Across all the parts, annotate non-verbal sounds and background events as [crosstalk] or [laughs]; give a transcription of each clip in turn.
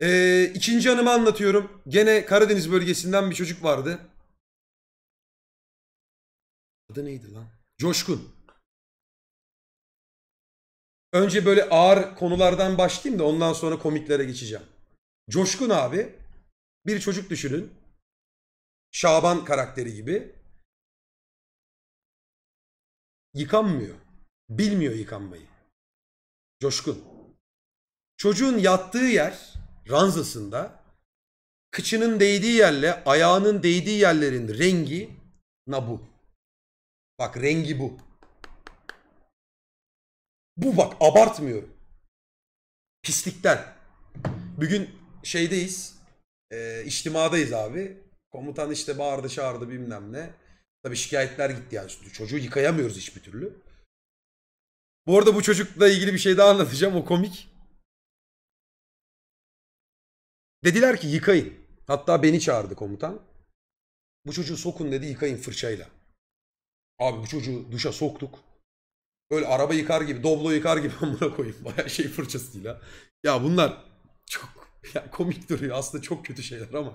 Ee, ikinci anımı anlatıyorum. Gene Karadeniz bölgesinden bir çocuk vardı. Adı neydi lan? Coşkun. Önce böyle ağır konulardan başlayayım da ondan sonra komiklere geçeceğim. Coşkun abi bir çocuk düşünün. Şaban karakteri gibi. Yıkanmıyor. Bilmiyor yıkanmayı. Coşkun. Çocuğun yattığı yer ranzasında kıçının değdiği yerle ayağının değdiği yerlerin rengi na bu. Bak rengi bu. Bu bak abartmıyorum. Pislikten. Bugün şeydeyiz. E, içtimadayız abi. Komutan işte bağırdı çağırdı bilmem ne. Tabi şikayetler gitti yani. Çocuğu yıkayamıyoruz hiçbir türlü. Bu arada bu çocukla ilgili bir şey daha anlatacağım. O komik. Dediler ki yıkayın. Hatta beni çağırdı komutan. Bu çocuğu sokun dedi yıkayın fırçayla. Abi bu çocuğu duşa soktuk. Böyle araba yıkar gibi, doblo yıkar gibi [laughs] amına koyayım. Baya şey fırçasıyla. Ya bunlar çok ya komik duruyor. Aslında çok kötü şeyler ama.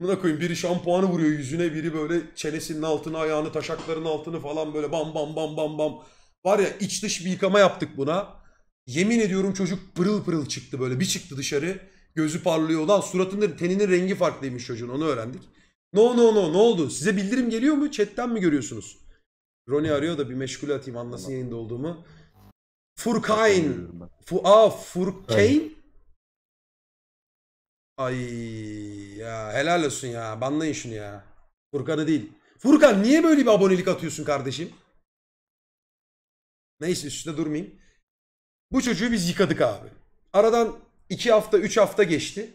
Buna koyayım biri şampuanı vuruyor yüzüne, biri böyle çenesinin altını, ayağını, taşakların altını falan böyle bam bam bam bam bam. Var ya iç dış bir yıkama yaptık buna. Yemin ediyorum çocuk pırıl pırıl çıktı böyle. Bir çıktı dışarı. Gözü parlıyor. Lan suratının teninin rengi farklıymış çocuğun onu öğrendik. No no no ne oldu? Size bildirim geliyor mu? Chatten mi görüyorsunuz? Ronnie arıyor da bir meşgul atayım anlasın tamam. yayında olduğumu. Furkayn. Fu A Furkayn. Ay ya helal olsun ya. Banlayın şunu ya. Furkan'ı değil. Furkan niye böyle bir abonelik atıyorsun kardeşim? Neyse üstüne durmayayım. Bu çocuğu biz yıkadık abi. Aradan 2 hafta 3 hafta geçti.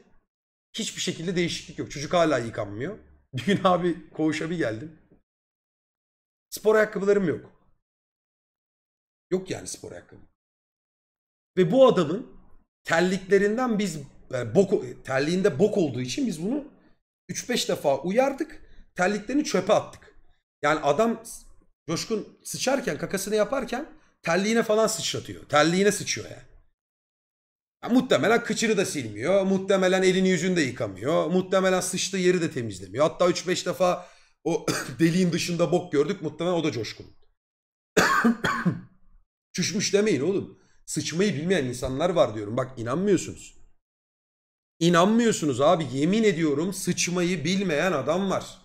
Hiçbir şekilde değişiklik yok. Çocuk hala yıkanmıyor. Bir [laughs] gün abi koğuşa bir geldim. Spor ayakkabılarım yok. Yok yani spor ayakkabı. Ve bu adamın terliklerinden biz yani bok, terliğinde bok olduğu için biz bunu 3-5 defa uyardık. Terliklerini çöpe attık. Yani adam Coşkun sıçarken kakasını yaparken terliğine falan sıçratıyor. Terliğine sıçıyor yani. Ya, muhtemelen kıçını da silmiyor. Muhtemelen elini yüzünü de yıkamıyor. Muhtemelen sıçtığı yeri de temizlemiyor. Hatta 3-5 defa o [coughs] deliğin dışında bok gördük. Muhtemelen o da coşkun. [coughs] Çüşmüş demeyin oğlum. Sıçmayı bilmeyen insanlar var diyorum. Bak inanmıyorsunuz. İnanmıyorsunuz abi. Yemin ediyorum sıçmayı bilmeyen adam var.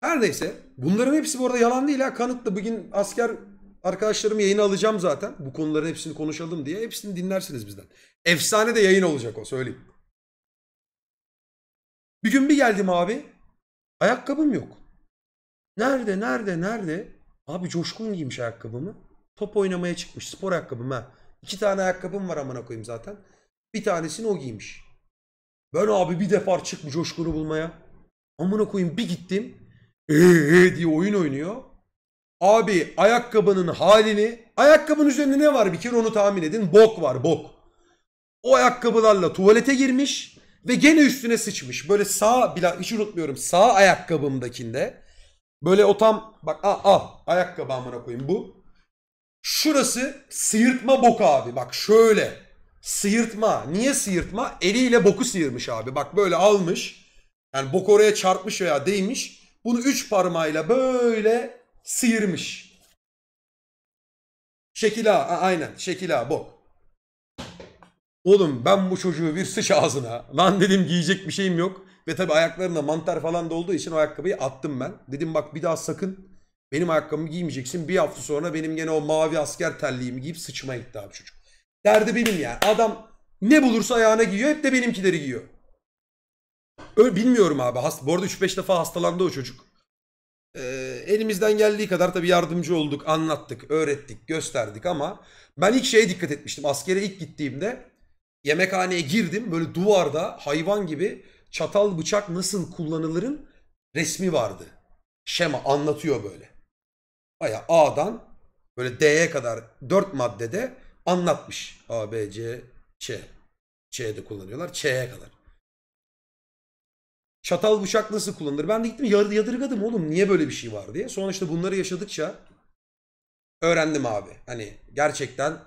Her neyse. Bunların hepsi bu arada yalan değil ha. Kanıtlı. Bugün asker Arkadaşlarım yayını alacağım zaten. Bu konuların hepsini konuşalım diye. Hepsini dinlersiniz bizden. Efsane de yayın olacak o söyleyeyim. Bir gün bir geldim abi. Ayakkabım yok. Nerede nerede nerede? Abi coşkun giymiş ayakkabımı. Top oynamaya çıkmış. Spor ayakkabım ha. İki tane ayakkabım var amına koyayım zaten. Bir tanesini o giymiş. Ben abi bir defa çıkmış coşkunu bulmaya. Amına koyayım bir gittim. Eee diye oyun oynuyor. Abi ayakkabının halini, ayakkabının üzerinde ne var bir kere onu tahmin edin. Bok var bok. O ayakkabılarla tuvalete girmiş ve gene üstüne sıçmış. Böyle sağ, hiç unutmuyorum sağ ayakkabımdakinde. Böyle o tam bak ah ah ayakkabı amına koyayım bu. Şurası sıyırtma bok abi bak şöyle. Sıyırtma. Niye sıyırtma? Eliyle boku sıyırmış abi. Bak böyle almış. Yani bok oraya çarpmış veya değmiş. Bunu üç parmağıyla böyle sıyırmış. Şekil A. Aynen. Şekil A bu. Oğlum ben bu çocuğu bir sıç ağzına. Lan dedim giyecek bir şeyim yok. Ve tabii ayaklarında mantar falan da olduğu için o ayakkabıyı attım ben. Dedim bak bir daha sakın benim ayakkabımı giymeyeceksin. Bir hafta sonra benim gene o mavi asker terliğimi giyip sıçmaya gitti abi çocuk. Derdi benim yani. Adam ne bulursa ayağına giyiyor hep de benimkileri giyiyor. Öyle bilmiyorum abi. Hast bu arada 3-5 defa hastalandı o çocuk e, elimizden geldiği kadar tabii yardımcı olduk, anlattık, öğrettik, gösterdik ama ben ilk şeye dikkat etmiştim. Askere ilk gittiğimde yemekhaneye girdim böyle duvarda hayvan gibi çatal bıçak nasıl kullanılırın resmi vardı. Şema anlatıyor böyle. Baya A'dan böyle D'ye kadar 4 maddede anlatmış. A, B, C, Ç. Ç'ye kullanıyorlar. Ç'ye kadar. Çatal bıçak nasıl kullanılır? Ben de gittim yarı yadırgadım oğlum niye böyle bir şey var diye. Sonra işte bunları yaşadıkça öğrendim abi. Hani gerçekten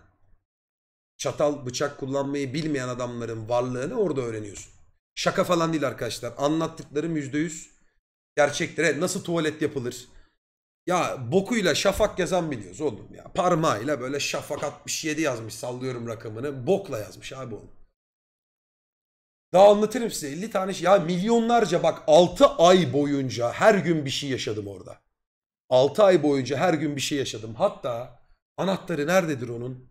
çatal bıçak kullanmayı bilmeyen adamların varlığını orada öğreniyorsun. Şaka falan değil arkadaşlar. Anlattıklarım yüz gerçektir. Nasıl tuvalet yapılır? Ya bokuyla şafak yazan biliyoruz oğlum ya. Parmağıyla böyle şafak 67 yazmış sallıyorum rakamını. Bokla yazmış abi oğlum. Daha anlatırım size 50 tane şey. Ya milyonlarca bak 6 ay boyunca her gün bir şey yaşadım orada. 6 ay boyunca her gün bir şey yaşadım. Hatta anahtarı nerededir onun?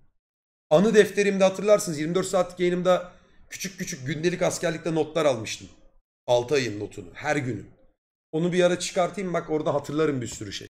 Anı defterimde hatırlarsınız 24 saatlik yayınımda küçük küçük gündelik askerlikte notlar almıştım. 6 ayın notunu her günün. Onu bir ara çıkartayım bak orada hatırlarım bir sürü şey.